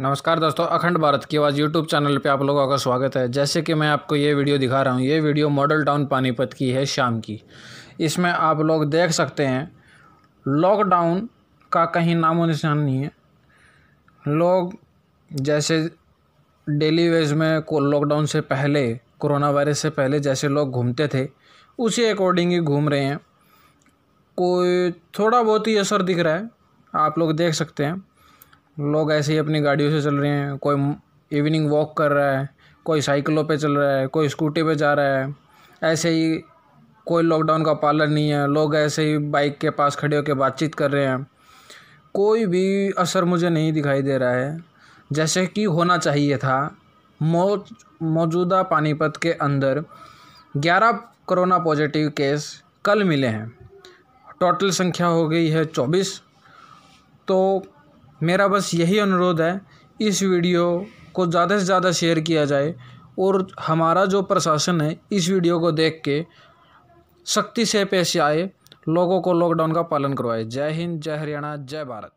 नमस्कार दोस्तों अखंड भारत की आवाज़ यूट्यूब चैनल पे आप लोगों का स्वागत है जैसे कि मैं आपको ये वीडियो दिखा रहा हूँ ये वीडियो मॉडल टाउन पानीपत की है शाम की इसमें आप लोग देख सकते हैं लॉकडाउन का कहीं नामो निशान नहीं है लोग जैसे डेली वेज में लॉकडाउन से पहले कोरोना वायरस से पहले जैसे लोग घूमते थे उसी अकॉर्डिंग ही घूम रहे हैं कोई थोड़ा बहुत ही असर दिख रहा है आप लोग देख सकते हैं लोग ऐसे ही अपनी गाड़ियों से चल रहे हैं कोई इवनिंग वॉक कर रहा है कोई साइकिलों पे चल रहा है कोई स्कूटी पे जा रहा है ऐसे ही कोई लॉकडाउन का पालन नहीं है लोग ऐसे ही बाइक के पास खड़े होकर बातचीत कर रहे हैं कोई भी असर मुझे नहीं दिखाई दे रहा है जैसे कि होना चाहिए था मौज मौजूदा पानीपत के अंदर ग्यारह कोरोना पॉजिटिव केस कल मिले हैं टोटल संख्या हो गई है चौबीस तो मेरा बस यही अनुरोध है इस वीडियो को ज़्यादा से ज़्यादा शेयर किया जाए और हमारा जो प्रशासन है इस वीडियो को देख के सख्ती से पेश आए लोगों को लॉकडाउन का पालन करवाए जय हिंद जय हरियाणा जय भारत